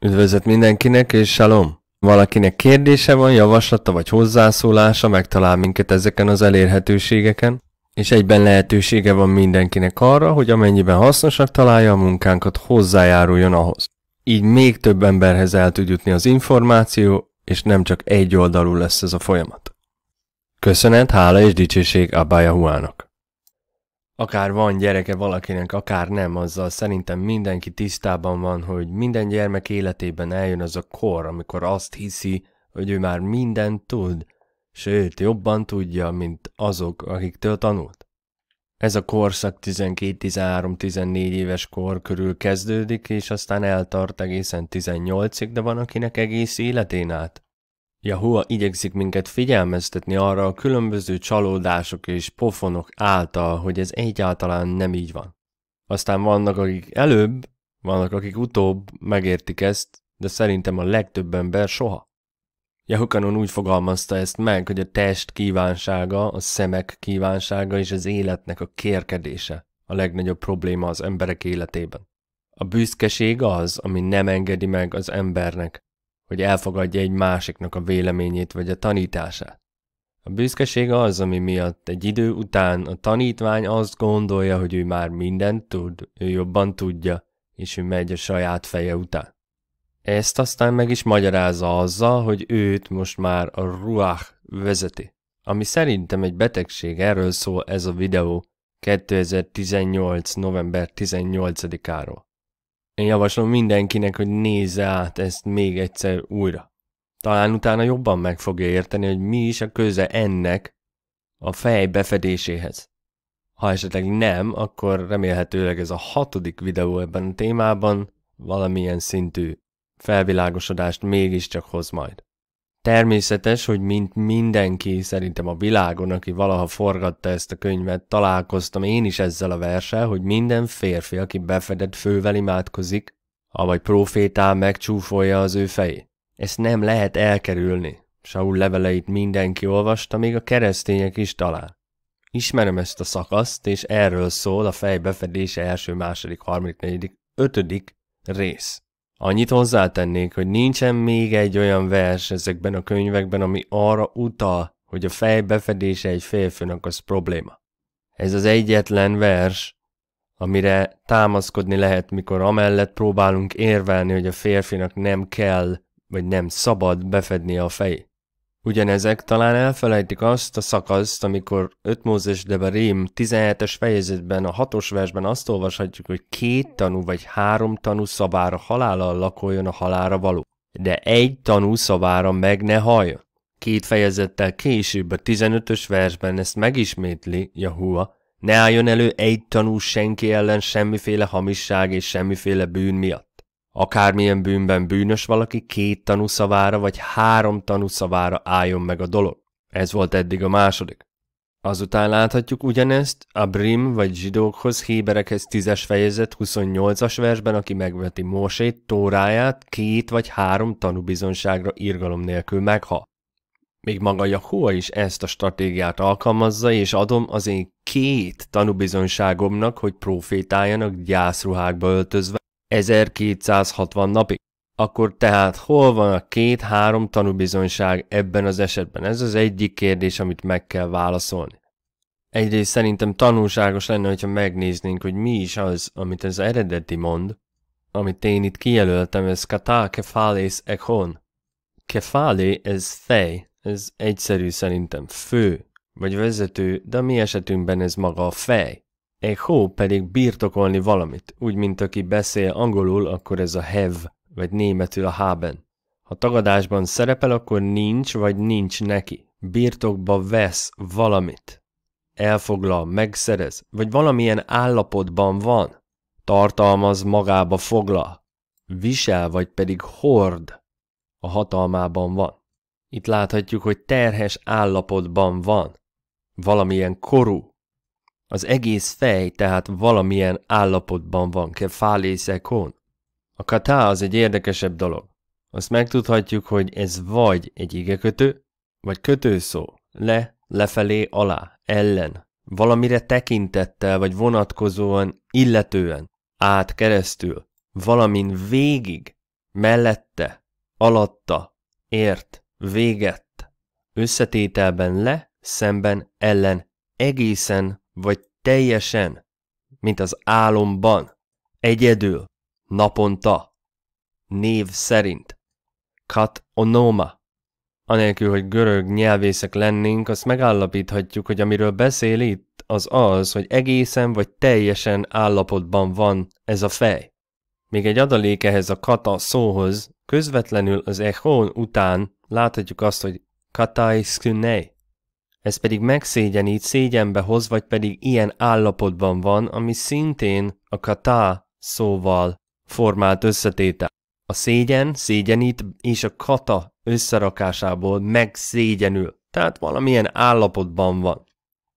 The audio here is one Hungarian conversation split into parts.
Üdvözlet mindenkinek és salom! Valakinek kérdése van, javaslata vagy hozzászólása, megtalál minket ezeken az elérhetőségeken, és egyben lehetősége van mindenkinek arra, hogy amennyiben hasznosak találja a munkánkat, hozzájáruljon ahhoz. Így még több emberhez el tud jutni az információ, és nem csak egy oldalú lesz ez a folyamat. Köszönet, hála és dicsőség Abba Yahuának! Akár van gyereke valakinek, akár nem, azzal szerintem mindenki tisztában van, hogy minden gyermek életében eljön az a kor, amikor azt hiszi, hogy ő már mindent tud, sőt, jobban tudja, mint azok, akiktől tanult. Ez a korszak 12-13-14 éves kor körül kezdődik, és aztán eltart egészen 18-ig, de van akinek egész életén át. Yahua igyekszik minket figyelmeztetni arra a különböző csalódások és pofonok által, hogy ez egyáltalán nem így van. Aztán vannak, akik előbb, vannak, akik utóbb megértik ezt, de szerintem a legtöbb ember soha. Jahukanon úgy fogalmazta ezt meg, hogy a test kívánsága, a szemek kívánsága és az életnek a kérkedése a legnagyobb probléma az emberek életében. A büszkeség az, ami nem engedi meg az embernek, hogy elfogadja egy másiknak a véleményét vagy a tanítását. A büszkeség az, ami miatt egy idő után a tanítvány azt gondolja, hogy ő már mindent tud, ő jobban tudja, és ő megy a saját feje után. Ezt aztán meg is magyarázza azzal, hogy őt most már a ruach vezeti. Ami szerintem egy betegség, erről szól ez a videó 2018. november 18-áról. Én javaslom mindenkinek, hogy nézze át ezt még egyszer újra. Talán utána jobban meg fogja érteni, hogy mi is a köze ennek a fej befedéséhez. Ha esetleg nem, akkor remélhetőleg ez a hatodik videó ebben a témában valamilyen szintű felvilágosodást mégiscsak hoz majd. Természetes, hogy mint mindenki szerintem a világon, aki valaha forgatta ezt a könyvet, találkoztam én is ezzel a versel, hogy minden férfi, aki befedett fővel imádkozik, avagy profétál megcsúfolja az ő fejét. Ezt nem lehet elkerülni. Saul leveleit mindenki olvasta, még a keresztények is talán. Ismerem ezt a szakaszt, és erről szól a fej befedése első, második, harmadik, negyedik, ötödik rész. Annyit hozzátennék, hogy nincsen még egy olyan vers ezekben a könyvekben, ami arra utal, hogy a fej befedése egy férfinak az probléma. Ez az egyetlen vers, amire támaszkodni lehet, mikor amellett próbálunk érvelni, hogy a férfinak nem kell, vagy nem szabad befedni a fejét. Ugyanezek talán elfelejtik azt a szakaszt, amikor 5 Mózes Deberém 17-es fejezetben a 6-os versben azt olvashatjuk, hogy két tanú vagy három tanú szabára halállal lakoljon a halára való, de egy tanú szabára meg ne halljon. Két fejezettel később a 15-ös versben ezt megismétli Jahua, ne álljon elő egy tanú senki ellen semmiféle hamisság és semmiféle bűn miatt akármilyen bűnben bűnös valaki, két tanúszavára vagy három tanúszavára álljon meg a dolog. Ez volt eddig a második. Azután láthatjuk ugyanezt a Brim vagy zsidókhoz Héberekhez tízes fejezet 28-as versben, aki megveti Mósét, Tóráját, két vagy három tanúbizonságra irgalom nélkül megha. Még maga Jahua is ezt a stratégiát alkalmazza, és adom az én két tanúbizonságomnak, hogy profétáljanak gyászruhákba öltözve, 1260 napig. Akkor tehát hol van a két-három tanúbizonyság ebben az esetben? Ez az egyik kérdés, amit meg kell válaszolni. Egyrészt szerintem tanulságos lenne, hogyha megnéznénk, hogy mi is az, amit az eredeti mond, amit én itt kijelöltem, ez katá kefálész ekhon. Kefálé, ez fej, ez egyszerű szerintem fő, vagy vezető, de a mi esetünkben ez maga a fej. Egy hó pedig birtokolni valamit, úgy, mint aki beszél angolul, akkor ez a have, vagy németül a haben. Ha tagadásban szerepel, akkor nincs, vagy nincs neki. Birtokba vesz valamit. Elfoglal, megszerez, vagy valamilyen állapotban van. Tartalmaz, magába foglal. Visel, vagy pedig hord. A hatalmában van. Itt láthatjuk, hogy terhes állapotban van. Valamilyen korú, az egész fej tehát valamilyen állapotban van, ke fálészekon. A katá az egy érdekesebb dolog. Azt megtudhatjuk, hogy ez vagy egy igekötő, vagy kötőszó, le, lefelé, alá, ellen, valamire tekintettel vagy vonatkozóan, illetően, át, keresztül, valamin végig, mellette, alatta, ért, véget. Összetételben le, szemben, ellen, egészen vagy teljesen, mint az álomban, egyedül, naponta, név szerint. Kat onoma. Anélkül, hogy görög nyelvészek lennénk, azt megállapíthatjuk, hogy amiről beszél itt, az az, hogy egészen vagy teljesen állapotban van ez a fej. Még egy adalék ehhez a kata szóhoz, közvetlenül az echón után láthatjuk azt, hogy katai skünei, ez pedig megszégyenít, szégyenbe hoz, vagy pedig ilyen állapotban van, ami szintén a katá szóval formált összetétel. A szégyen, szégyenít és a kata összerakásából megszégyenül. Tehát valamilyen állapotban van.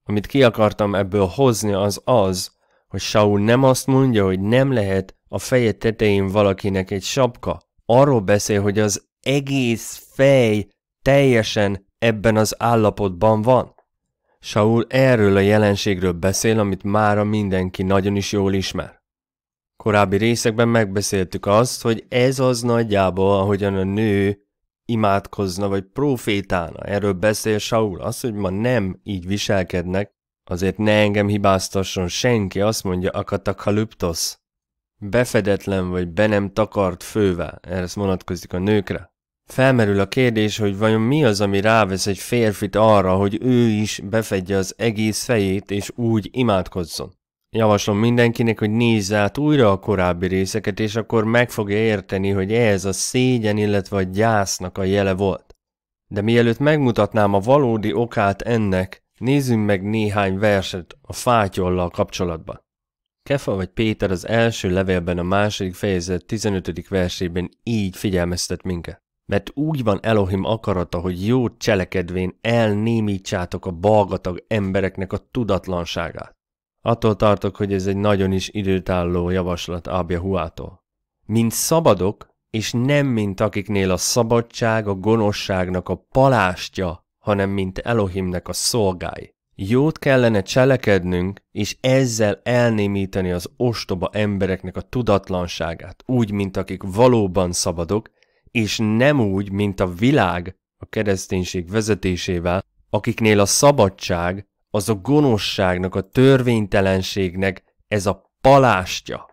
Amit ki akartam ebből hozni az az, hogy Saul nem azt mondja, hogy nem lehet a feje tetején valakinek egy sapka. Arról beszél, hogy az egész fej teljesen ebben az állapotban van? Saul erről a jelenségről beszél, amit mára mindenki nagyon is jól ismer. Korábbi részekben megbeszéltük azt, hogy ez az nagyjából, ahogyan a nő imádkozna vagy profétálna. Erről beszél Saul, az, hogy ma nem így viselkednek, azért ne engem hibáztasson senki, azt mondja akatakalüptosz. Befedetlen vagy be nem takart fővel, erre vonatkozik a nőkre. Felmerül a kérdés, hogy vajon mi az, ami rávesz egy férfit arra, hogy ő is befedje az egész fejét és úgy imádkozzon. Javaslom mindenkinek, hogy nézze át újra a korábbi részeket, és akkor meg fogja érteni, hogy ez a szégyen, illetve a gyásznak a jele volt. De mielőtt megmutatnám a valódi okát ennek, nézzünk meg néhány verset a fátyollal kapcsolatban. Kefa vagy Péter az első levélben a második fejezet 15. versében így figyelmeztet minket mert úgy van Elohim akarata, hogy jó cselekedvén elnémítsátok a balgatag embereknek a tudatlanságát. Attól tartok, hogy ez egy nagyon is időtálló javaslat Abja Huától. Mint szabadok, és nem mint akiknél a szabadság a gonoszságnak a palástja, hanem mint Elohimnek a szolgái. Jót kellene cselekednünk, és ezzel elnémítani az ostoba embereknek a tudatlanságát, úgy, mint akik valóban szabadok, és nem úgy, mint a világ a kereszténység vezetésével, akiknél a szabadság az a gonoszságnak, a törvénytelenségnek ez a palástja,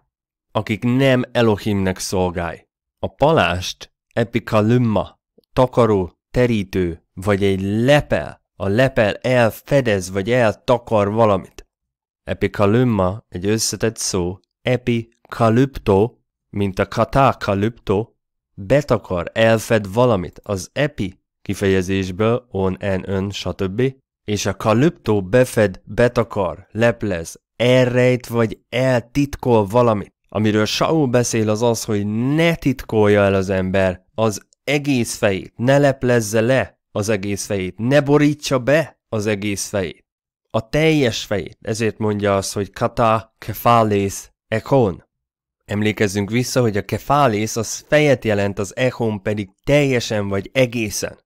akik nem Elohimnek szolgálj. A palást epikalümma, takaró, terítő, vagy egy lepel, a lepel elfedez vagy eltakar valamit. Epikalümma egy összetett szó, epikalüpto, mint a katakalüpto, betakar, elfed valamit az epi kifejezésből on, en, ön, stb. És a kalüptó befed, betakar, leplez, elrejt vagy eltitkol valamit. Amiről Saul beszél az az, hogy ne titkolja el az ember az egész fejét, ne leplezze le az egész fejét, ne borítsa be az egész fejét. A teljes fejét, ezért mondja azt, hogy kata kefalész ekon, Emlékezzünk vissza, hogy a kefálész az fejet jelent, az ehon pedig teljesen vagy egészen.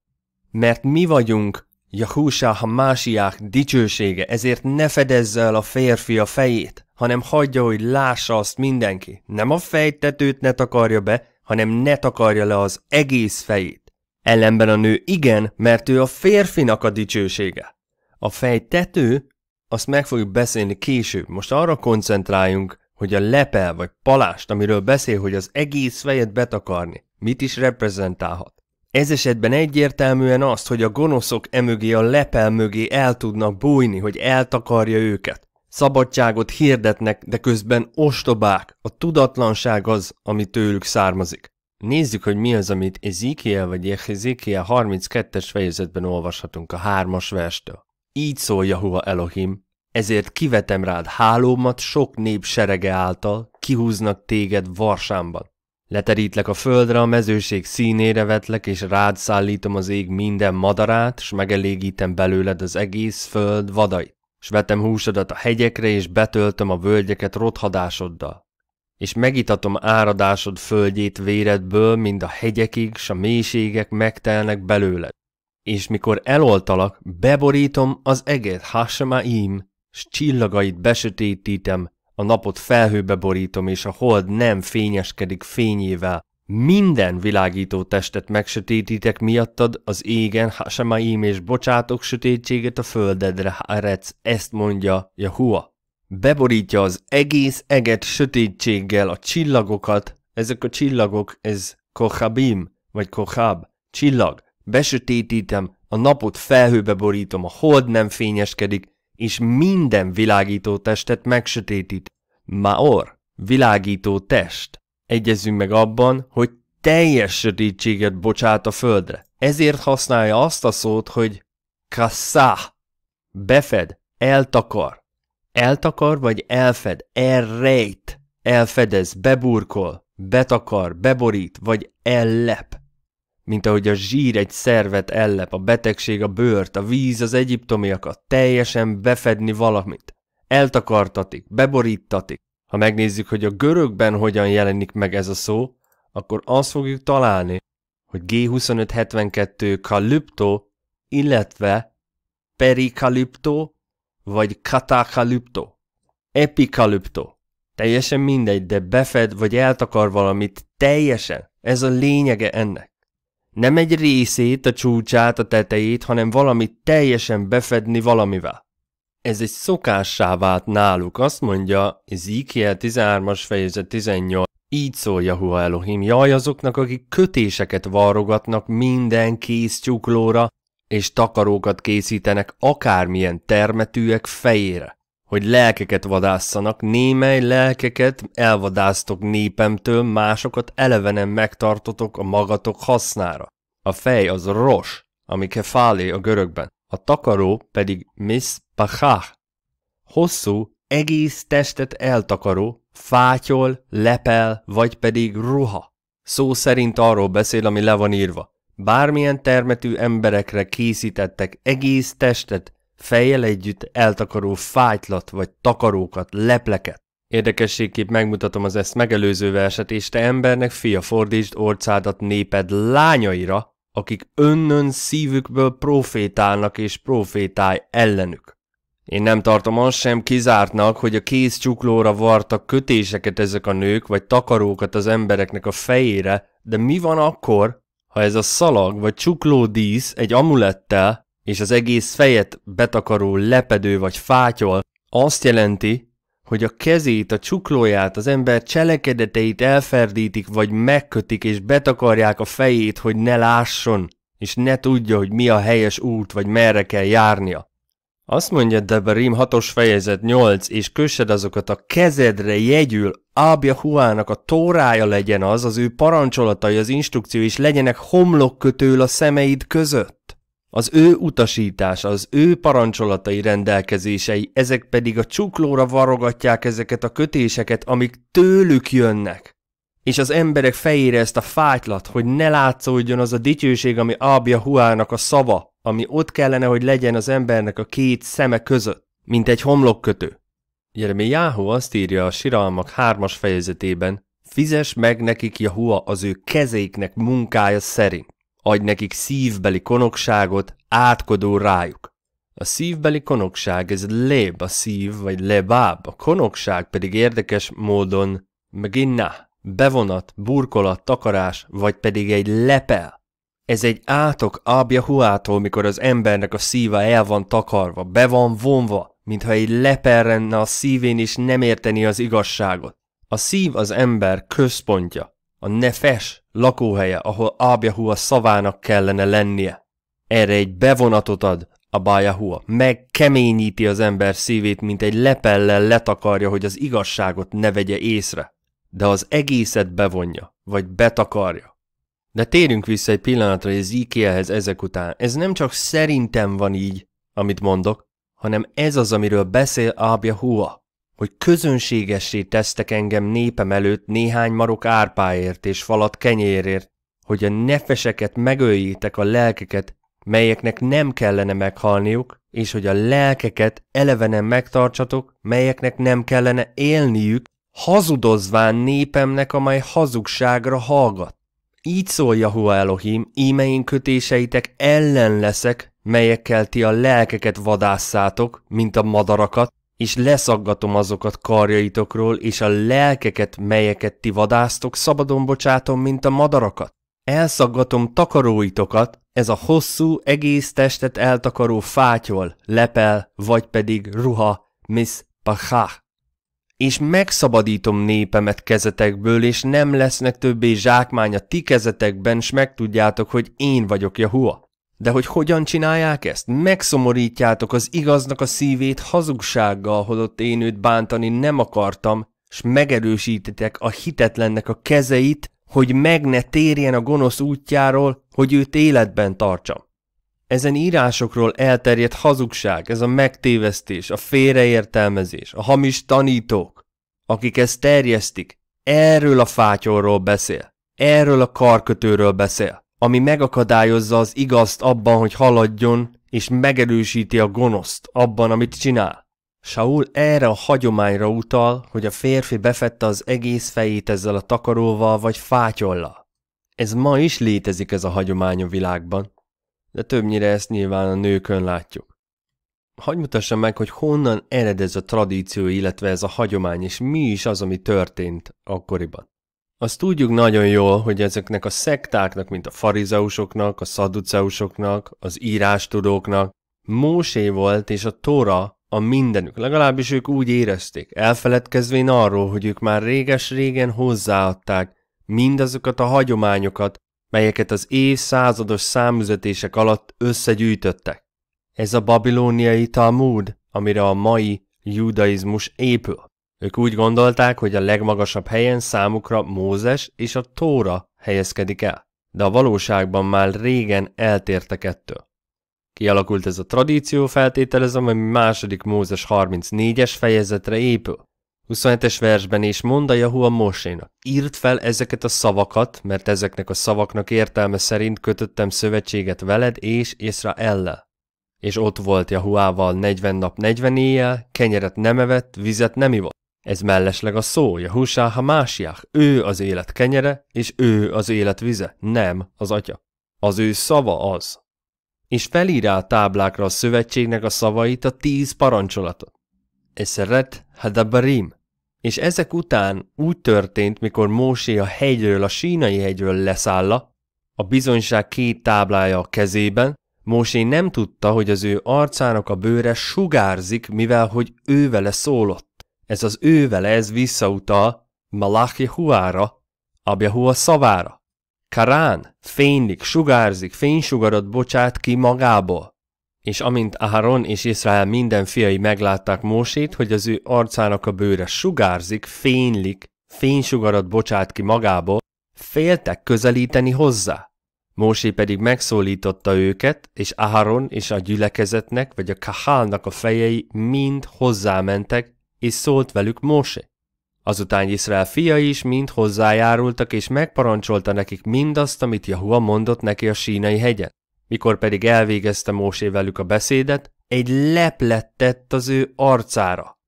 Mert mi vagyunk Jahúsá másiák dicsősége, ezért ne fedezze el a férfi a fejét, hanem hagyja, hogy lássa azt mindenki. Nem a fejtetőt ne takarja be, hanem ne takarja le az egész fejét. Ellenben a nő igen, mert ő a férfinak a dicsősége. A fejtető, azt meg fogjuk beszélni később, most arra koncentráljunk, hogy a lepel vagy palást, amiről beszél, hogy az egész fejet betakarni, mit is reprezentálhat. Ez esetben egyértelműen azt, hogy a gonoszok emögé a lepel mögé el tudnak bújni, hogy eltakarja őket. Szabadságot hirdetnek, de közben ostobák, a tudatlanság az, ami tőlük származik. Nézzük, hogy mi az, amit Ezekiel vagy Ezekiel 32-es fejezetben olvashatunk a hármas verstől. Így szól Jahua Elohim, ezért kivetem rád hálómat sok nép serege által, kihúznak téged varsámban. Leterítlek a földre, a mezőség színére vetlek, és rád szállítom az ég minden madarát, s megelégítem belőled az egész föld vadait. S vetem húsodat a hegyekre, és betöltöm a völgyeket rothadásoddal. És megitatom áradásod földjét véredből, mind a hegyekig, s a mélységek megtelnek belőled. És mikor eloltalak, beborítom az eget hasemaim, s csillagait besötétítem, a napot felhőbe borítom, és a hold nem fényeskedik fényével. Minden világító testet megsötétítek miattad az égen, ím és bocsátok sötétséget a földedre, Hárec, ezt mondja Jahua. Beborítja az egész eget sötétséggel a csillagokat, ezek a csillagok, ez Kohabim, vagy Kohab, csillag, besötétítem, a napot felhőbe borítom, a hold nem fényeskedik, és minden világító testet megsötétít. Maor, világító test. Egyezünk meg abban, hogy teljes sötétséget bocsát a földre. Ezért használja azt a szót, hogy kasszá. Befed, eltakar. Eltakar vagy elfed, elrejt. Elfedez, beburkol, betakar, beborít vagy ellep mint ahogy a zsír egy szervet ellep, a betegség a bőrt, a víz az egyiptomiakat, teljesen befedni valamit. Eltakartatik, beborítatik. Ha megnézzük, hogy a görögben hogyan jelenik meg ez a szó, akkor azt fogjuk találni, hogy G2572 kalüptó, illetve perikalüptó, vagy katakalüptó, epikalüptó. Teljesen mindegy, de befed vagy eltakar valamit teljesen. Ez a lényege ennek. Nem egy részét, a csúcsát, a tetejét, hanem valamit teljesen befedni valamivel. Ez egy szokássá vált náluk, azt mondja Ezekiel 13-as fejezet 18. Így szól Jahua Elohim, jaj azoknak, akik kötéseket varrogatnak minden kész csuklóra, és takarókat készítenek akármilyen termetűek fejére hogy lelkeket vadásszanak, némely lelkeket elvadásztok népemtől, másokat elevenen megtartotok a magatok hasznára. A fej az ros, ami kefálé a görögben, a takaró pedig misz pachá. Hosszú, egész testet eltakaró, fátyol, lepel, vagy pedig ruha. Szó szerint arról beszél, ami le van írva. Bármilyen termetű emberekre készítettek egész testet, fejjel együtt eltakaró fájtlat vagy takarókat, lepleket. Érdekességképp megmutatom az ezt megelőző verset, és te embernek fia fordítsd orcádat néped lányaira, akik önnön szívükből profétálnak és profétálj ellenük. Én nem tartom azt sem kizártnak, hogy a kéz csuklóra vartak kötéseket ezek a nők, vagy takarókat az embereknek a fejére, de mi van akkor, ha ez a szalag vagy csuklódísz egy amulettel, és az egész fejet betakaró lepedő vagy fátyol azt jelenti, hogy a kezét, a csuklóját, az ember cselekedeteit elferdítik vagy megkötik és betakarják a fejét, hogy ne lásson, és ne tudja, hogy mi a helyes út vagy merre kell járnia. Azt mondja Deberim 6-os fejezet 8, és kössed azokat a kezedre jegyül, Ábja Huának a tórája legyen az, az ő parancsolatai, az instrukció, és legyenek homlokkötől a szemeid között. Az ő utasítás, az ő parancsolatai rendelkezései, ezek pedig a csuklóra varogatják ezeket a kötéseket, amik tőlük jönnek. És az emberek fejére ezt a fájtlat, hogy ne látszódjon az a dicsőség, ami Ábia Huának a szava, ami ott kellene, hogy legyen az embernek a két szeme között, mint egy homlokkötő. Jáhu azt írja a siralmak hármas fejezetében, fizes meg nekik Jahua az ő kezéknek munkája szerint. Adj nekik szívbeli konokságot, átkodó rájuk. A szívbeli konokság, ez leb a szív, vagy lebáb, a konokság pedig érdekes módon mginna, bevonat, burkolat, takarás, vagy pedig egy lepel. Ez egy átok ábja huától, mikor az embernek a szíva el van takarva, be van vonva, mintha egy lepel lenne a szívén is nem érteni az igazságot. A szív az ember központja, a nefes, lakóhelye, ahol Abjahua szavának kellene lennie. Erre egy bevonatot ad a Bájahua, megkeményíti az ember szívét, mint egy lepellel letakarja, hogy az igazságot ne vegye észre, de az egészet bevonja, vagy betakarja. De térjünk vissza egy pillanatra Ezékielhez ezek után. Ez nem csak szerintem van így, amit mondok, hanem ez az, amiről beszél Abjahua hogy közönségessé tesztek engem népem előtt néhány marok árpáért és falat kenyérért, hogy a nefeseket megöljétek a lelkeket, melyeknek nem kellene meghalniuk, és hogy a lelkeket elevenen megtartsatok, melyeknek nem kellene élniük, hazudozván népemnek, amely hazugságra hallgat. Így szól Jahua Elohim, íme én kötéseitek ellen leszek, melyekkel ti a lelkeket vadásszátok, mint a madarakat, és leszaggatom azokat karjaitokról, és a lelkeket, melyeket ti vadásztok, szabadon bocsátom, mint a madarakat. Elszaggatom takaróitokat, ez a hosszú, egész testet eltakaró fátyol, lepel, vagy pedig ruha, misz, pachá. És megszabadítom népemet kezetekből, és nem lesznek többé zsákmány a ti kezetekben, s megtudjátok, hogy én vagyok Jahua. De hogy hogyan csinálják ezt? Megszomorítjátok az igaznak a szívét hazugsággal, holott én őt bántani nem akartam, és megerősítitek a hitetlennek a kezeit, hogy meg ne térjen a gonosz útjáról, hogy őt életben tartsam. Ezen írásokról elterjedt hazugság, ez a megtévesztés, a félreértelmezés, a hamis tanítók, akik ezt terjesztik, erről a fátyorról beszél, erről a karkötőről beszél ami megakadályozza az igazt abban, hogy haladjon, és megerősíti a gonoszt abban, amit csinál. Saul erre a hagyományra utal, hogy a férfi befette az egész fejét ezzel a takaróval vagy fátyolla. Ez ma is létezik ez a hagyomány a világban, de többnyire ezt nyilván a nőkön látjuk. Hagy mutassam meg, hogy honnan ered ez a tradíció, illetve ez a hagyomány, és mi is az, ami történt akkoriban. Azt tudjuk nagyon jól, hogy ezeknek a szektáknak, mint a farizeusoknak, a szaduceusoknak, az írástudóknak Mósé volt és a Tóra a mindenük, legalábbis ők úgy érezték, elfeledkezvén arról, hogy ők már réges-régen hozzáadták mindazokat a hagyományokat, melyeket az évszázados számüzetések alatt összegyűjtöttek. Ez a babilóniai Talmud, amire a mai judaizmus épül. Ők úgy gondolták, hogy a legmagasabb helyen számukra Mózes és a Tóra helyezkedik el, de a valóságban már régen eltértek ettől. Kialakult ez a tradíció, feltételezem, ami második Mózes 34-es fejezetre épül. 27-es versben is mond a Jahua Mosénak, írd fel ezeket a szavakat, mert ezeknek a szavaknak értelme szerint kötöttem szövetséget veled és ellen. És ott volt Jahuával 40 nap 40 éjjel, kenyeret nem evett, vizet nem ivott. Ez mellesleg a szó, Jahusá Hamásiach, ő az élet kenyere, és ő az élet vize, nem az atya. Az ő szava az. És felírá a táblákra a szövetségnek a szavait, a tíz parancsolatot. Eszeret hadabarim. És ezek után úgy történt, mikor Mósé a hegyről, a sínai hegyről leszálla, a bizonyság két táblája a kezében, Mósé nem tudta, hogy az ő arcának a bőre sugárzik, mivel hogy ő vele szólott. Ez az ővel ez visszautal Malachi Huára, Abjahua szavára. Karán fénylik, sugárzik, fénysugarat bocsát ki magából. És amint Áron és Izrael minden fiai meglátták Mósét, hogy az ő arcának a bőre sugárzik, fénylik, fénysugarat bocsát ki magából, féltek közelíteni hozzá. Mósé pedig megszólította őket, és Áron és a gyülekezetnek vagy a kahálnak a fejei mind hozzámentek, és szólt velük Móse. Azután Izrael fiai is mind hozzájárultak, és megparancsolta nekik mindazt, amit Jahua mondott neki a sínei hegyen. Mikor pedig elvégezte Mósé velük a beszédet, egy leplet tett az ő arcára.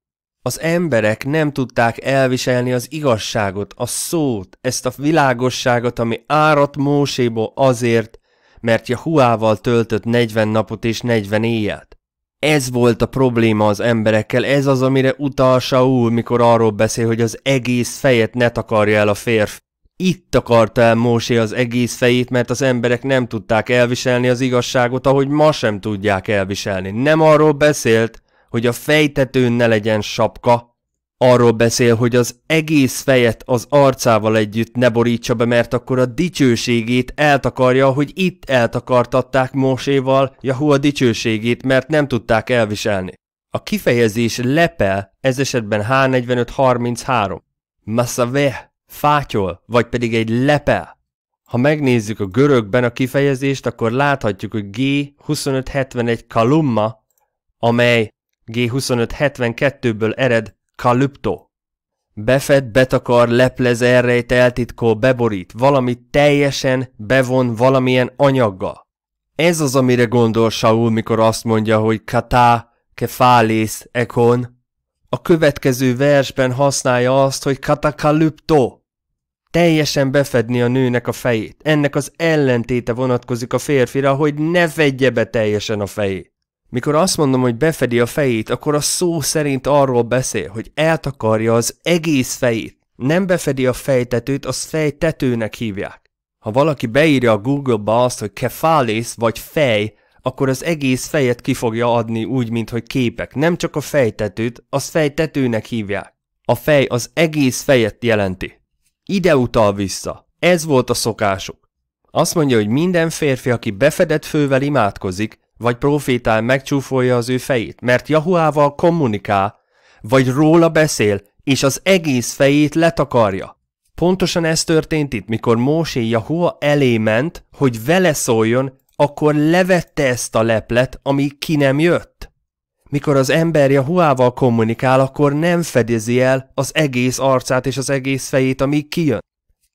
Az emberek nem tudták elviselni az igazságot, a szót, ezt a világosságot, ami árat Móséból azért, mert Jahuával töltött 40 napot és 40 éjjelt ez volt a probléma az emberekkel, ez az, amire utal Saul, mikor arról beszél, hogy az egész fejet ne takarja el a férfi. Itt akarta el Mósé az egész fejét, mert az emberek nem tudták elviselni az igazságot, ahogy ma sem tudják elviselni. Nem arról beszélt, hogy a fejtetőn ne legyen sapka, Arról beszél, hogy az egész fejet az arcával együtt ne borítsa be, mert akkor a dicsőségét eltakarja, hogy itt eltakartatták Moséval a dicsőségét, mert nem tudták elviselni. A kifejezés lepel, ez esetben H4533. Masaveh, fátyol, vagy pedig egy lepel. Ha megnézzük a görögben a kifejezést, akkor láthatjuk, hogy G2571 kalumma, amely G2572-ből ered, Kalypto. Befed, betakar, leplez, elrejt, eltitkó, beborít, valamit teljesen bevon valamilyen anyaggal. Ez az, amire gondol Saul, mikor azt mondja, hogy katá, kefálész, ekon. A következő versben használja azt, hogy katakalypto. Teljesen befedni a nőnek a fejét. Ennek az ellentéte vonatkozik a férfira, hogy ne fedje be teljesen a fejét. Mikor azt mondom, hogy befedi a fejét, akkor a szó szerint arról beszél, hogy eltakarja az egész fejét. Nem befedi a fejtetőt, azt fejtetőnek hívják. Ha valaki beírja a Google-ba azt, hogy kefálész vagy fej, akkor az egész fejet ki fogja adni úgy, mint hogy képek. Nem csak a fejtetőt, azt fejtetőnek hívják. A fej az egész fejet jelenti. Ide utal vissza. Ez volt a szokásuk. Azt mondja, hogy minden férfi, aki befedett fővel imádkozik, vagy profétál megcsúfolja az ő fejét, mert Jahuával kommunikál, vagy róla beszél, és az egész fejét letakarja. Pontosan ez történt itt, mikor Mósé Jahua elé ment, hogy vele szóljon, akkor levette ezt a leplet, ami ki nem jött. Mikor az ember Jahuával kommunikál, akkor nem fedezi el az egész arcát és az egész fejét, amíg kijön.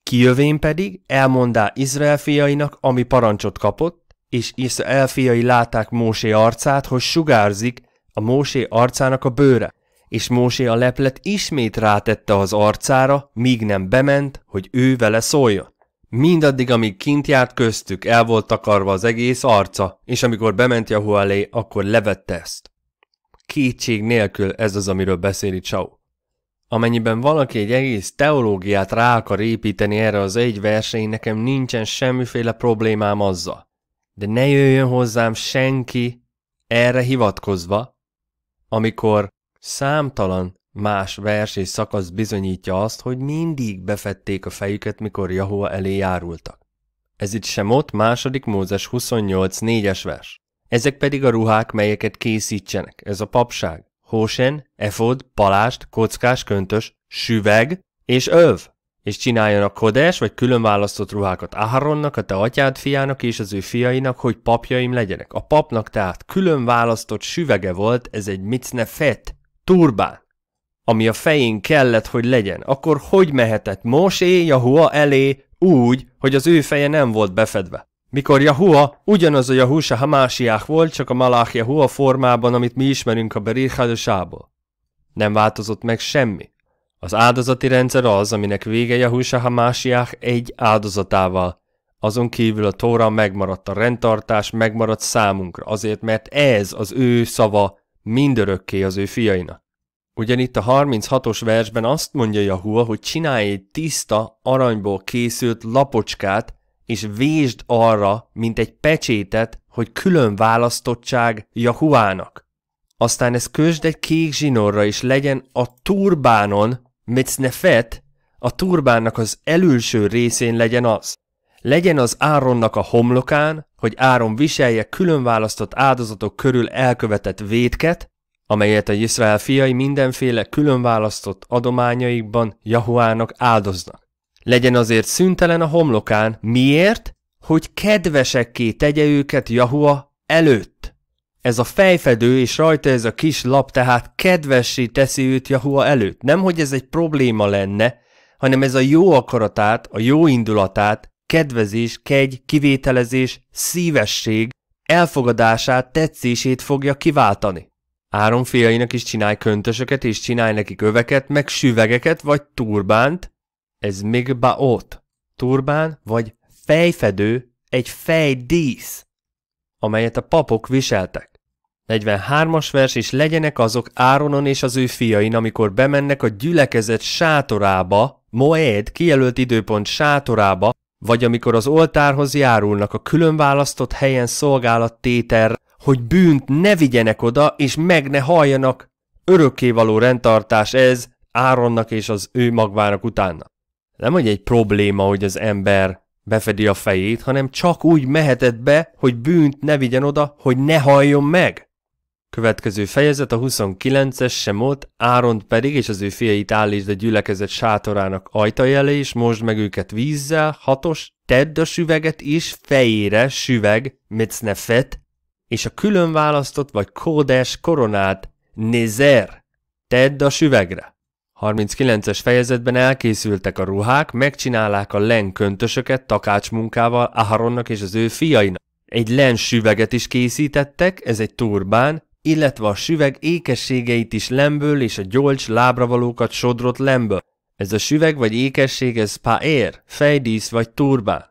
Kijövén pedig elmondá Izrael fiainak, ami parancsot kapott, és Isza elfiai látták Mósé arcát, hogy sugárzik a Mósé arcának a bőre, és Mósé a leplet ismét rátette az arcára, míg nem bement, hogy ő vele szóljon. Mindaddig, amíg kint járt köztük, el volt takarva az egész arca, és amikor bement Jahu elé, akkor levette ezt. Kétség nélkül ez az, amiről beszéli Csau. Amennyiben valaki egy egész teológiát rá akar építeni erre az egy versenyt, nekem nincsen semmiféle problémám azzal de ne jöjjön hozzám senki erre hivatkozva, amikor számtalan más vers és szakasz bizonyítja azt, hogy mindig befették a fejüket, mikor Jahua elé járultak. Ez itt sem ott, második Mózes 28. 4-es vers. Ezek pedig a ruhák, melyeket készítsenek. Ez a papság. Hósen, efod, palást, kockás köntös, süveg és öv és csináljanak kodes vagy külön választott ruhákat Áronnak, a te atyád fiának és az ő fiainak, hogy papjaim legyenek. A papnak tehát külön választott süvege volt, ez egy micne fett, turbán, ami a fején kellett, hogy legyen. Akkor hogy mehetett Mosé Jahua elé úgy, hogy az ő feje nem volt befedve? Mikor Jahua ugyanaz a Jahusa Hamásiák volt, csak a Malach Jahua formában, amit mi ismerünk a Berichadosából. Nem változott meg semmi. Az áldozati rendszer az, aminek vége Jahusa Hamásiák egy áldozatával. Azon kívül a Tóra megmaradt a rendtartás, megmaradt számunkra, azért mert ez az ő szava mindörökké az ő fiainak. Ugyan itt a 36-os versben azt mondja Jahua, hogy csinálj egy tiszta, aranyból készült lapocskát, és vésd arra, mint egy pecsétet, hogy külön választottság Jahuának. Aztán ez közd egy kék zsinórra, és legyen a turbánon Mecnefet a turbánnak az elülső részén legyen az. Legyen az Áronnak a homlokán, hogy Áron viselje különválasztott áldozatok körül elkövetett védket, amelyet a Izrael fiai mindenféle különválasztott adományaikban Jahuának áldoznak. Legyen azért szüntelen a homlokán. Miért? Hogy kedvesekké tegye őket Jahua előtt ez a fejfedő és rajta ez a kis lap tehát kedvessé teszi őt Jahua előtt. Nem, hogy ez egy probléma lenne, hanem ez a jó akaratát, a jó indulatát, kedvezés, kegy, kivételezés, szívesség, elfogadását, tetszését fogja kiváltani. Áron fiainak is csinálj köntösöket, és csinálj nekik öveket, meg süvegeket, vagy turbánt. Ez még ott. Turbán, vagy fejfedő, egy fejdísz, amelyet a papok viseltek. 43-as vers, és legyenek azok Áronon és az ő fiain, amikor bemennek a gyülekezet sátorába, Moed kijelölt időpont sátorába, vagy amikor az oltárhoz járulnak a különválasztott helyen szolgálat téter, hogy bűnt ne vigyenek oda, és meg ne halljanak. Örökkévaló rendtartás ez Áronnak és az ő magvának utána. Nem, hogy egy probléma, hogy az ember befedi a fejét, hanem csak úgy mehetett be, hogy bűnt ne vigyen oda, hogy ne halljon meg. Következő fejezet a 29-es Semot, Áront pedig és az ő fiait állítsd a gyülekezet sátorának ajtaj elé, és most meg őket vízzel, hatos, tedd a süveget is fejére, süveg, mitznefet, és a külön választott vagy kódes koronát, nézer, tedd a süvegre. 39-es fejezetben elkészültek a ruhák, megcsinálák a len köntösöket takácsmunkával Áronnak és az ő fiainak. Egy len süveget is készítettek, ez egy turbán, illetve a süveg ékességeit is lemből és a gyolcs lábravalókat sodrott lemből. Ez a süveg vagy ékesség, ez paér, fejdísz vagy turbán.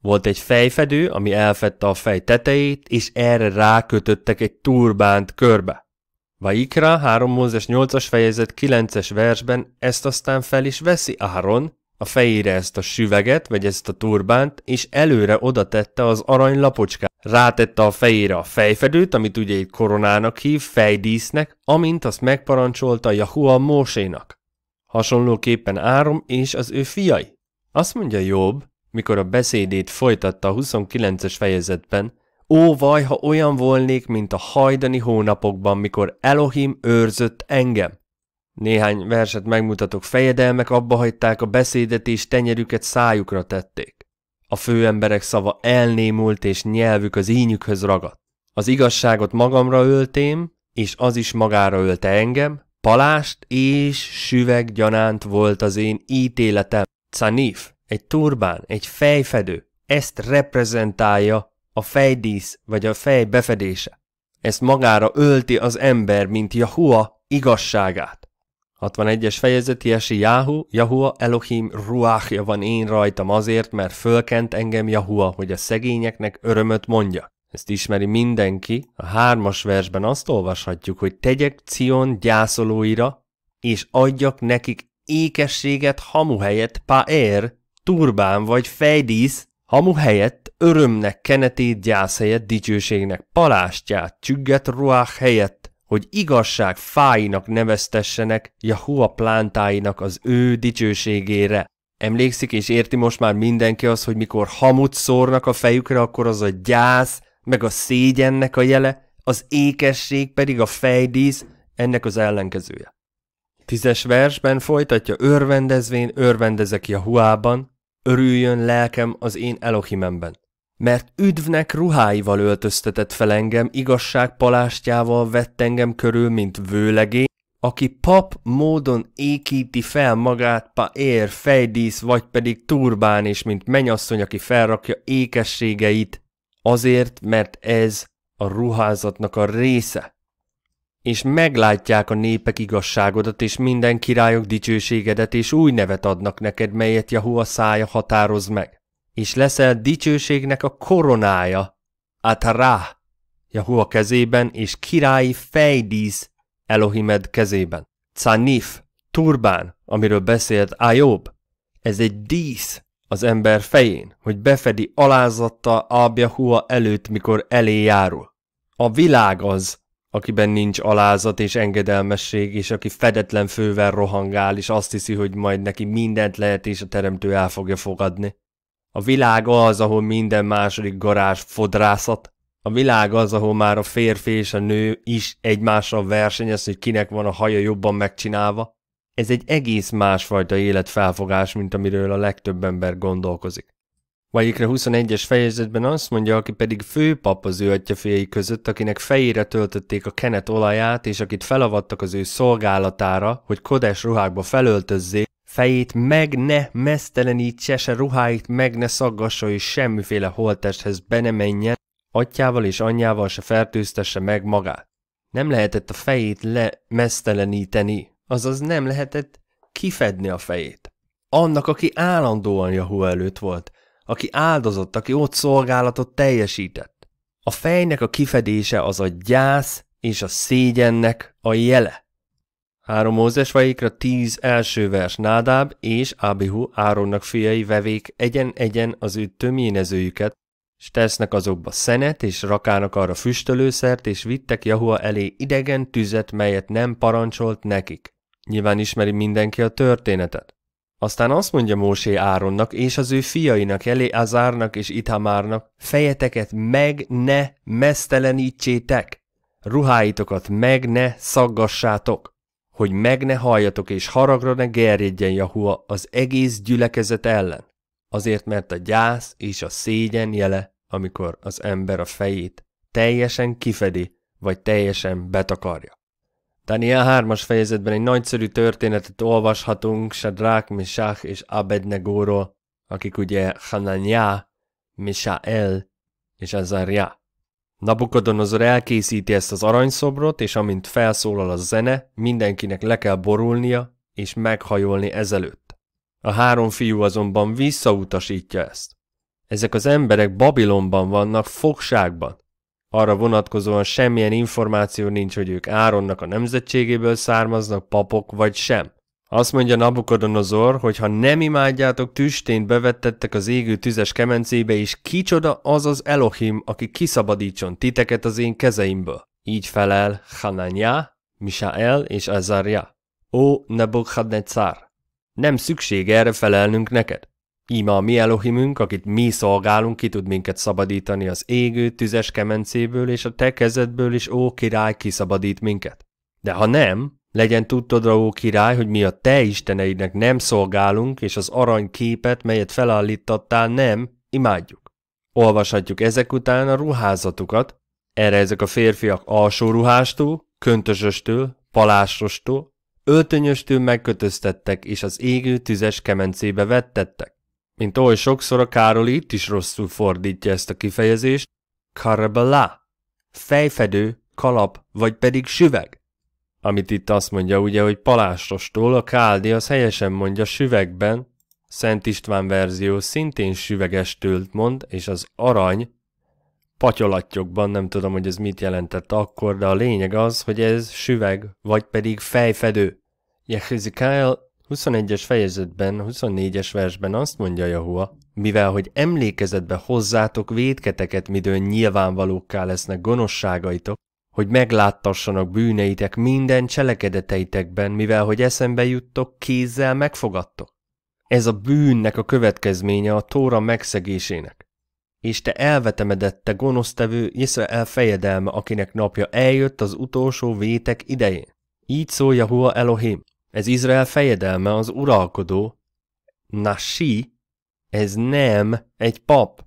Volt egy fejfedő, ami elfette a fej tetejét, és erre rákötöttek egy turbánt körbe. Vaikra 3 Mózes 8-as fejezet 9-es versben ezt aztán fel is veszi Áron, a fejére ezt a süveget, vagy ezt a turbánt, és előre oda tette az arany lapocskát rátette a fejére a fejfedőt, amit ugye itt koronának hív, fejdísznek, amint azt megparancsolta Jahua Mósénak. Hasonlóképpen Árom és az ő fiai. Azt mondja Jobb, mikor a beszédét folytatta a 29-es fejezetben, Ó vaj, ha olyan volnék, mint a hajdani hónapokban, mikor Elohim őrzött engem. Néhány verset megmutatok, fejedelmek abba hagyták a beszédet és tenyerüket szájukra tették. A főemberek szava elnémult, és nyelvük az ínyükhöz ragadt. Az igazságot magamra öltém, és az is magára ölte engem, palást és süveg gyanánt volt az én ítéletem. Canif, egy turbán, egy fejfedő, ezt reprezentálja a fejdísz vagy a fej befedése. Ezt magára ölti az ember, mint Jahua igazságát. 61-es fejezet, Jesi Yahu, Yahua Elohim ruachja van én rajtam azért, mert fölkent engem Yahua, hogy a szegényeknek örömöt mondja. Ezt ismeri mindenki. A hármas versben azt olvashatjuk, hogy tegyek Cion gyászolóira, és adjak nekik ékességet hamu helyett paér, turbán vagy fejdísz, hamu helyett örömnek kenetét gyász helyett dicsőségnek palástját, csügget ruach helyett hogy igazság fáinak neveztessenek Jahua plántáinak az ő dicsőségére. Emlékszik és érti most már mindenki az, hogy mikor hamut szórnak a fejükre, akkor az a gyász, meg a szégyennek a jele, az ékesség pedig a fejdísz, ennek az ellenkezője. Tízes versben folytatja, örvendezvén örvendezek Jahuában, örüljön lelkem az én Elohimemben. Mert üdvnek ruháival öltöztetett fel engem, igazság palástjával vett engem körül, mint vőlegé, aki pap módon ékíti fel magát pa ér fejdísz, vagy pedig turbán is, mint menyasszony, aki felrakja ékességeit, azért, mert ez a ruházatnak a része. És meglátják a népek igazságodat, és minden királyok dicsőségedet, és új nevet adnak neked, melyet Jahu a szája határoz meg és leszel dicsőségnek a koronája, Atará, Jahua kezében, és királyi fejdísz Elohimed kezében. Canif, turbán, amiről beszélt Ajob, ez egy dísz az ember fején, hogy befedi alázattal Abjahua előtt, mikor elé járul. A világ az, akiben nincs alázat és engedelmesség, és aki fedetlen fővel rohangál, és azt hiszi, hogy majd neki mindent lehet, és a teremtő el fogja fogadni. A világ az, ahol minden második garázs fodrászat. A világ az, ahol már a férfi és a nő is egymással versenyez, hogy kinek van a haja jobban megcsinálva. Ez egy egész másfajta életfelfogás, mint amiről a legtöbb ember gondolkozik. Vajikre 21-es fejezetben azt mondja, aki pedig főpap az ő atyafiai között, akinek fejére töltötték a kenet olaját, és akit felavattak az ő szolgálatára, hogy kodes ruhákba felöltözzék, fejét meg ne mesztelenítse, se ruháit meg ne szaggassa, és semmiféle holttesthez be ne menjen, atyával és anyjával se fertőztesse meg magát. Nem lehetett a fejét lemeszteleníteni, azaz nem lehetett kifedni a fejét. Annak, aki állandóan Jahu előtt volt, aki áldozott, aki ott szolgálatot teljesített. A fejnek a kifedése az a gyász és a szégyennek a jele. Három Mózes vaikra tíz első vers Nádáb és Abihu Áronnak fiai vevék egyen-egyen az ő töménezőjüket, és tesznek azokba szenet, és rakának arra füstölőszert, és vittek Jahua elé idegen tüzet, melyet nem parancsolt nekik. Nyilván ismeri mindenki a történetet. Aztán azt mondja Mósé Áronnak és az ő fiainak, elé Azárnak és Ithamárnak, fejeteket meg ne mesztelenítsétek, ruháitokat meg ne szaggassátok hogy meg ne halljatok és haragra ne gerjedjen Jahua az egész gyülekezet ellen, azért mert a gyász és a szégyen jele, amikor az ember a fejét teljesen kifedi, vagy teljesen betakarja. Daniel 3 fejezetben egy nagyszerű történetet olvashatunk Sadrák, Mishach és Abednegóról, akik ugye Hananyá, Mishael és Azariah. Nabukodonozor elkészíti ezt az aranyszobrot, és amint felszólal a zene, mindenkinek le kell borulnia és meghajolni ezelőtt. A három fiú azonban visszautasítja ezt. Ezek az emberek Babilonban vannak, fogságban. Arra vonatkozóan semmilyen információ nincs, hogy ők Áronnak a nemzetségéből származnak, papok vagy sem. Azt mondja Nabukodonozor, hogy ha nem imádjátok, tüstént bevettettek az égő tüzes kemencébe, és kicsoda az az Elohim, aki kiszabadítson titeket az én kezeimből. Így felel Hananya, Misael és Azarja. Ó Nebuchadnezzar, nem szükség erre felelnünk neked. Íme a mi Elohimünk, akit mi szolgálunk, ki tud minket szabadítani az égő tüzes kemencéből és a te kezedből is, ó király, kiszabadít minket. De ha nem, legyen tudtod, ó király, hogy mi a te isteneidnek nem szolgálunk, és az arany képet, melyet felállítattál, nem, imádjuk. Olvashatjuk ezek után a ruházatukat, erre ezek a férfiak alsó ruhástól, köntösöstől, palásostól, öltönyöstől megkötöztettek, és az égő tüzes kemencébe vettettek. Mint oly sokszor a Károli itt is rosszul fordítja ezt a kifejezést, karabala, fejfedő, kalap, vagy pedig süveg amit itt azt mondja, ugye, hogy Palásrostól a Káldi az helyesen mondja süvegben, Szent István verzió szintén süvegestől mond, és az arany patyolatjokban, nem tudom, hogy ez mit jelentett akkor, de a lényeg az, hogy ez süveg, vagy pedig fejfedő. Jehizikáel 21-es fejezetben, 24-es versben azt mondja Jahua, mivel hogy emlékezetbe hozzátok védketeket, midőn nyilvánvalókká lesznek gonoszságaitok, hogy megláttassanak bűneitek minden cselekedeteitekben, mivel hogy eszembe juttok, kézzel megfogadtok. Ez a bűnnek a következménye a tóra megszegésének. És te elvetemedette gonosztevő Jeszael fejedelme, akinek napja eljött az utolsó vétek idején. Így szólja Jahua Elohim. Ez Izrael fejedelme, az uralkodó. Nasi, ez nem egy pap.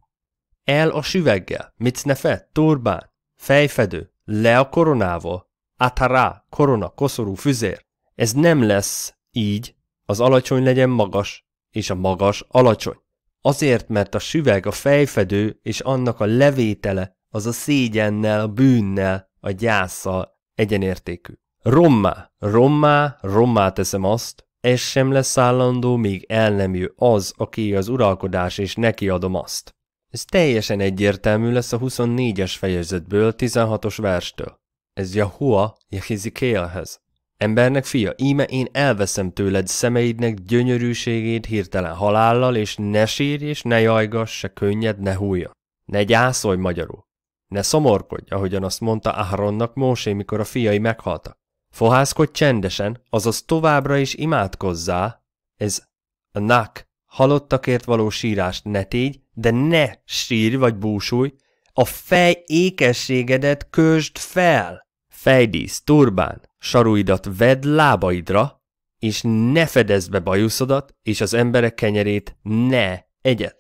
El a süveggel, fe, turbán, fejfedő, le a koronával, atará, korona, koszorú, füzér. Ez nem lesz így, az alacsony legyen magas, és a magas alacsony. Azért, mert a süveg a fejfedő, és annak a levétele az a szégyennel, a bűnnel, a gyászsal egyenértékű. Rommá, rommá, rommá teszem azt, ez sem lesz állandó, míg el nem jö az, aki az uralkodás, és neki adom azt. Ez teljesen egyértelmű lesz a 24-es fejezetből, 16-os verstől. Ez Jahua Jehizikélhez. Embernek fia, íme én elveszem tőled szemeidnek gyönyörűségét hirtelen halállal, és ne sírj, és ne jajgass, se könnyed, ne hújja. Ne gyászolj magyarul. Ne szomorkodj, ahogyan azt mondta Áronnak Mósé, mikor a fiai meghaltak. Fohászkodj csendesen, azaz továbbra is imádkozzá. Ez a nak, halottakért való sírást ne tégy, de ne sírj vagy búsulj, a fej ékességedet közd fel. Fejdísz, turbán, saruidat vedd lábaidra, és ne fedezd be bajuszodat, és az emberek kenyerét ne egyed.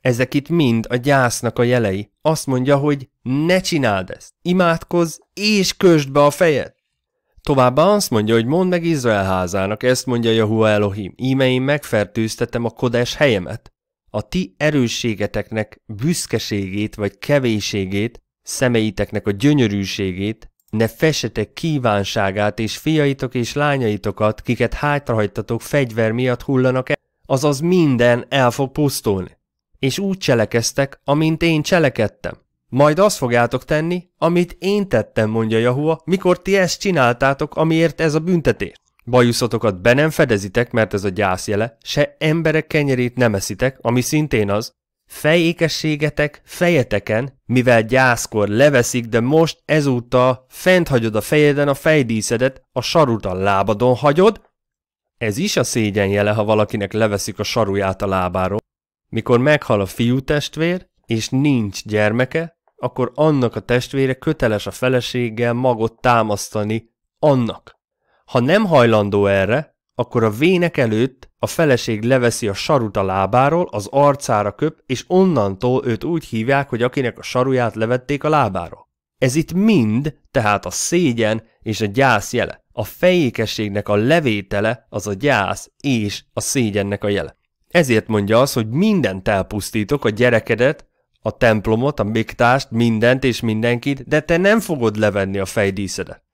Ezek itt mind a gyásznak a jelei. Azt mondja, hogy ne csináld ezt, imádkozz és közd be a fejed. Továbbá azt mondja, hogy mondd meg Izrael házának, ezt mondja Jahua Elohim, íme én megfertőztetem a kodás helyemet, a ti erősségeteknek büszkeségét vagy kevéségét, szemeiteknek a gyönyörűségét, ne fesetek kívánságát, és fiaitok és lányaitokat, kiket hátrahagytatok fegyver miatt hullanak el, azaz minden el fog pusztulni. És úgy cselekeztek, amint én cselekedtem. Majd azt fogjátok tenni, amit én tettem, mondja Jahua, mikor ti ezt csináltátok, amiért ez a büntetés. Bajuszotokat be nem fedezitek, mert ez a gyászjele, se emberek kenyerét nem eszitek, ami szintén az. Fejékességetek fejeteken, mivel gyászkor leveszik, de most ezúttal fent hagyod a fejeden a fejdíszedet, a sarut a lábadon hagyod. Ez is a szégyen jele, ha valakinek leveszik a saruját a lábáról. Mikor meghal a fiú testvér, és nincs gyermeke, akkor annak a testvére köteles a feleséggel magot támasztani annak. Ha nem hajlandó erre, akkor a vének előtt a feleség leveszi a sarut a lábáról, az arcára köp, és onnantól őt úgy hívják, hogy akinek a saruját levették a lábáról. Ez itt mind, tehát a szégyen és a gyász jele. A fejékességnek a levétele az a gyász és a szégyennek a jele. Ezért mondja az, hogy mindent elpusztítok, a gyerekedet, a templomot, a miktást, mindent és mindenkit, de te nem fogod levenni a fejdíszedet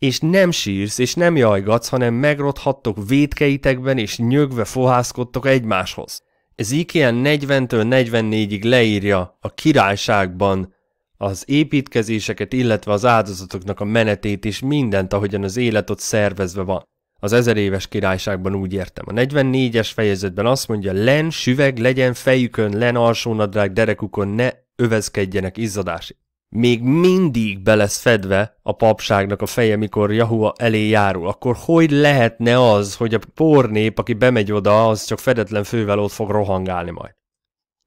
és nem sírsz, és nem jajgatsz, hanem megrothattok védkeitekben, és nyögve fohászkodtok egymáshoz. Ez Ikea 40-től 44-ig leírja a királyságban az építkezéseket, illetve az áldozatoknak a menetét és mindent, ahogyan az élet ott szervezve van. Az ezer éves királyságban úgy értem. A 44-es fejezetben azt mondja, len, süveg, legyen fejükön, len, alsónadrág, derekukon, ne övezkedjenek izzadásig még mindig be lesz fedve a papságnak a feje, mikor Jahua elé járul, akkor hogy lehetne az, hogy a pornép, aki bemegy oda, az csak fedetlen fővel ott fog rohangálni majd?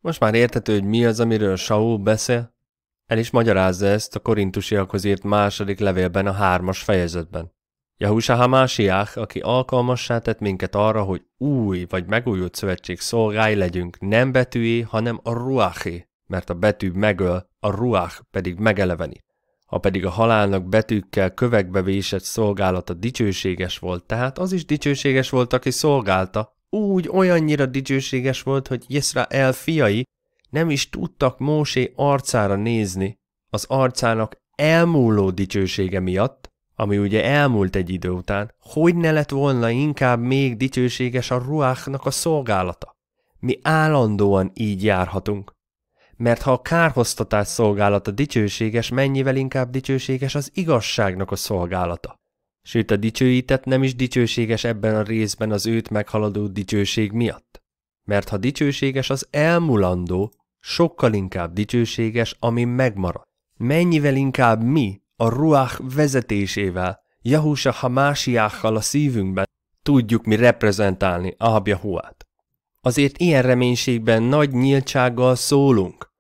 Most már érthető, hogy mi az, amiről Saul beszél? El is magyarázza ezt a korintusiakhoz írt második levélben a hármas fejezetben. Jahusa Hamásiák, aki alkalmassá tett minket arra, hogy új vagy megújult szövetség szolgái legyünk, nem betűi, hanem a ruachi, mert a betű megöl, a ruach pedig megeleveni. Ha pedig a halálnak betűkkel kövekbe vésett szolgálata dicsőséges volt, tehát az is dicsőséges volt, aki szolgálta, úgy olyannyira dicsőséges volt, hogy Jesrael fiai nem is tudtak Mósé arcára nézni, az arcának elmúló dicsősége miatt, ami ugye elmúlt egy idő után, hogy ne lett volna inkább még dicsőséges a ruáknak a szolgálata? Mi állandóan így járhatunk. Mert ha a kárhoztatás szolgálata dicsőséges, mennyivel inkább dicsőséges az igazságnak a szolgálata. Sőt, a dicsőített nem is dicsőséges ebben a részben az őt meghaladó dicsőség miatt. Mert ha dicsőséges az elmulandó, sokkal inkább dicsőséges, ami megmarad. Mennyivel inkább mi, a ruach vezetésével, Jahusa Hamásiákkal a szívünkben tudjuk mi reprezentálni Ahab Jahuát. Azért ilyen reménységben nagy nyíltsággal szólunk,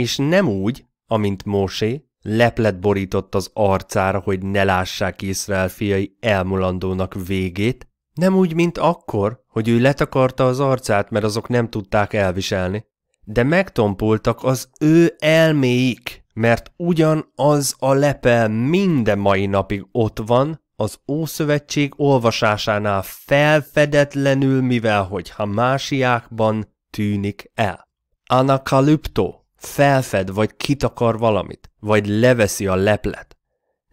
és nem úgy, amint Mósé, leplet borított az arcára, hogy ne lássák Izrael fiai elmulandónak végét, nem úgy, mint akkor, hogy ő letakarta az arcát, mert azok nem tudták elviselni, de megtompultak az ő elméik, mert ugyanaz a lepel minden mai napig ott van, az Ószövetség olvasásánál felfedetlenül, mivel hogy Hamásiákban tűnik el. Anakalüptó felfed vagy kitakar valamit, vagy leveszi a leplet.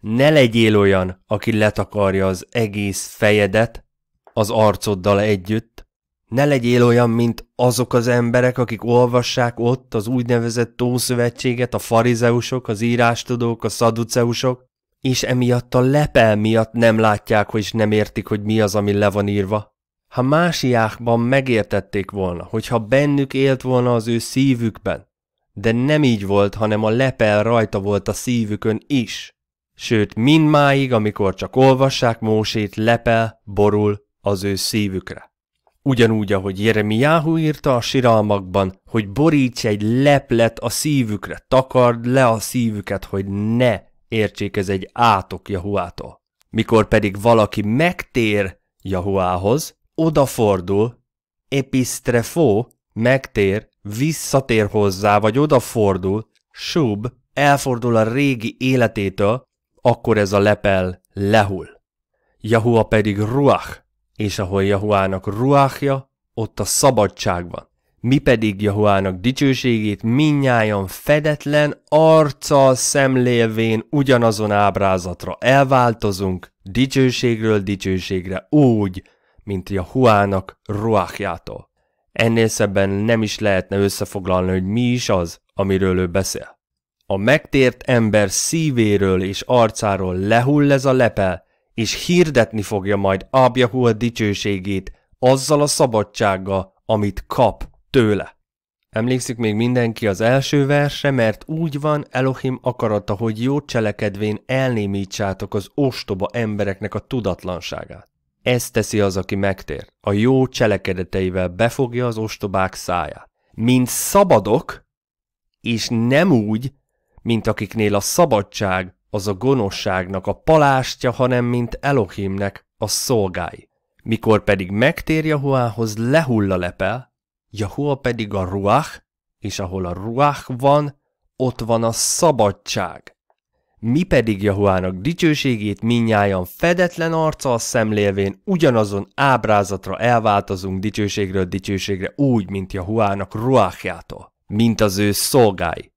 Ne legyél olyan, aki letakarja az egész fejedet az arcoddal együtt. Ne legyél olyan, mint azok az emberek, akik olvassák ott az úgynevezett tószövetséget, a farizeusok, az írástudók, a szaduceusok, és emiatt a lepel miatt nem látják, hogy nem értik, hogy mi az, ami le van írva. Ha másiákban megértették volna, hogyha bennük élt volna az ő szívükben, de nem így volt, hanem a lepel rajta volt a szívükön is. Sőt, mindmáig, amikor csak olvassák Mósét, lepel borul az ő szívükre. Ugyanúgy, ahogy Jeremiáhu írta a siralmakban, hogy boríts egy leplet a szívükre, takard le a szívüket, hogy ne értsék ez egy átok Jahuától. Mikor pedig valaki megtér Jahuához, odafordul, episztrefó, megtér, visszatér hozzá, vagy odafordul, Sub elfordul a régi életétől, akkor ez a lepel lehull. Jahua pedig ruach, és ahol Jahuának ruachja, ott a szabadság van. Mi pedig Jahuának dicsőségét minnyáján fedetlen arccal szemlélvén ugyanazon ábrázatra elváltozunk, dicsőségről dicsőségre úgy, mint Jahuának ruachjától. Ennél szebben nem is lehetne összefoglalni, hogy mi is az, amiről ő beszél. A megtért ember szívéről és arcáról lehull ez a lepel, és hirdetni fogja majd a dicsőségét azzal a szabadsággal, amit kap tőle. Emlékszik még mindenki az első verse, mert úgy van Elohim akarata, hogy jó cselekedvén elnémítsátok az ostoba embereknek a tudatlanságát. Ezt teszi az, aki megtér. A jó cselekedeteivel befogja az ostobák száját. Mint szabadok, és nem úgy, mint akiknél a szabadság az a gonoszságnak a palástja, hanem mint Elohimnek a szolgái. Mikor pedig megtér Jahuához, lehull a lepel, Jahua pedig a ruach, és ahol a ruach van, ott van a szabadság mi pedig Jahuának dicsőségét minnyáján fedetlen arccal szemlélvén ugyanazon ábrázatra elváltozunk dicsőségről dicsőségre úgy, mint Jahuának ruákjától, mint az ő szolgái.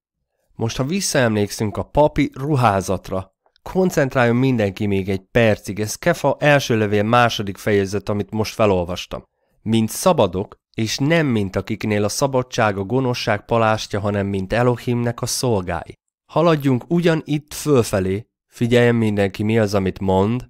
Most, ha visszaemlékszünk a papi ruházatra, koncentráljon mindenki még egy percig, ez Kefa első levél második fejezet, amit most felolvastam. Mint szabadok, és nem mint akiknél a szabadság a gonoszság palástja, hanem mint Elohimnek a szolgái. Haladjunk ugyan itt fölfelé, figyeljen mindenki, mi az, amit mond.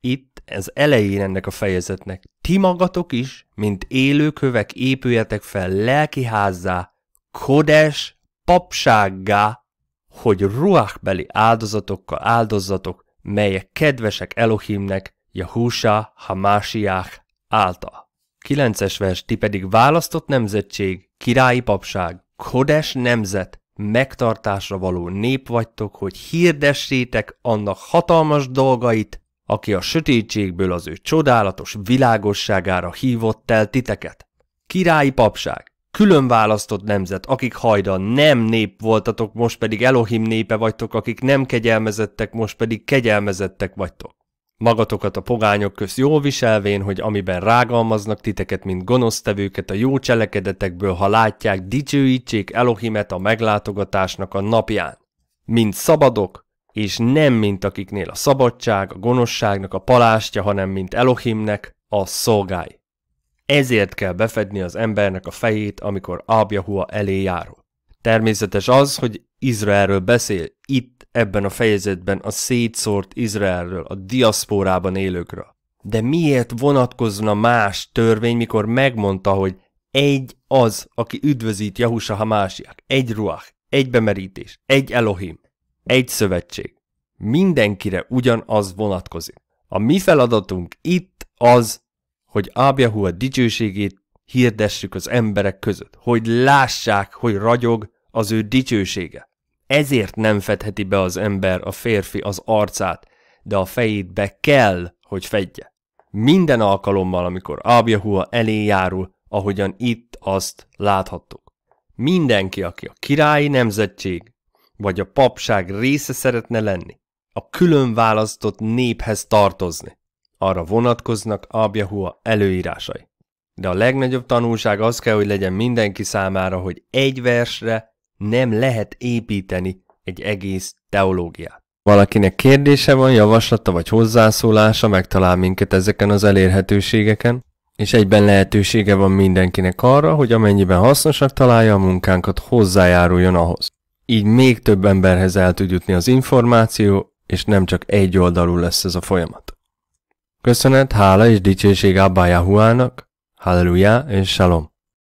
Itt, ez elején ennek a fejezetnek. Ti magatok is, mint élőkövek épüljetek fel lelkiházzá, kodes papsággá, hogy ruachbeli áldozatokkal áldozzatok, melyek kedvesek Elohimnek, Jahúsa Hamásiák által. 9-es vers, ti pedig választott nemzetség, királyi papság, kodes nemzet, megtartásra való nép vagytok, hogy hirdessétek annak hatalmas dolgait, aki a sötétségből az ő csodálatos világosságára hívott el titeket. Királyi papság, külön választott nemzet, akik hajda nem nép voltatok, most pedig Elohim népe vagytok, akik nem kegyelmezettek, most pedig kegyelmezettek vagytok magatokat a pogányok közt jól viselvén, hogy amiben rágalmaznak titeket, mint gonosztevőket a jó cselekedetekből, ha látják, dicsőítsék Elohimet a meglátogatásnak a napján. Mint szabadok, és nem mint akiknél a szabadság, a gonoszságnak a palástja, hanem mint Elohimnek a szolgái. Ezért kell befedni az embernek a fejét, amikor Abjahua elé járul. Természetes az, hogy Izraelről beszél itt ebben a fejezetben a szétszórt Izraelről, a diaszporában élőkről. De miért vonatkozna más törvény, mikor megmondta, hogy egy az, aki üdvözít Jahusa Hamásiak, egy ruach, egy bemerítés, egy Elohim, egy szövetség. Mindenkire ugyanaz vonatkozik. A mi feladatunk itt az, hogy Ábjahu a dicsőségét hirdessük az emberek között, hogy lássák, hogy ragyog az ő dicsősége. Ezért nem fedheti be az ember a férfi az arcát, de a fejét be kell, hogy fedje. Minden alkalommal, amikor Abjahua elé járul, ahogyan itt azt láthattuk. Mindenki, aki a királyi nemzetség vagy a papság része szeretne lenni, a külön választott néphez tartozni. Arra vonatkoznak Abjahua előírásai. De a legnagyobb tanulság az kell, hogy legyen mindenki számára, hogy egy versre nem lehet építeni egy egész teológiát. Valakinek kérdése van, javaslata vagy hozzászólása, megtalál minket ezeken az elérhetőségeken, és egyben lehetősége van mindenkinek arra, hogy amennyiben hasznosnak találja a munkánkat, hozzájáruljon ahhoz. Így még több emberhez el tud jutni az információ, és nem csak egy oldalú lesz ez a folyamat. Köszönet, hála és dicsőség Abba Yahuának, Halleluja és Shalom!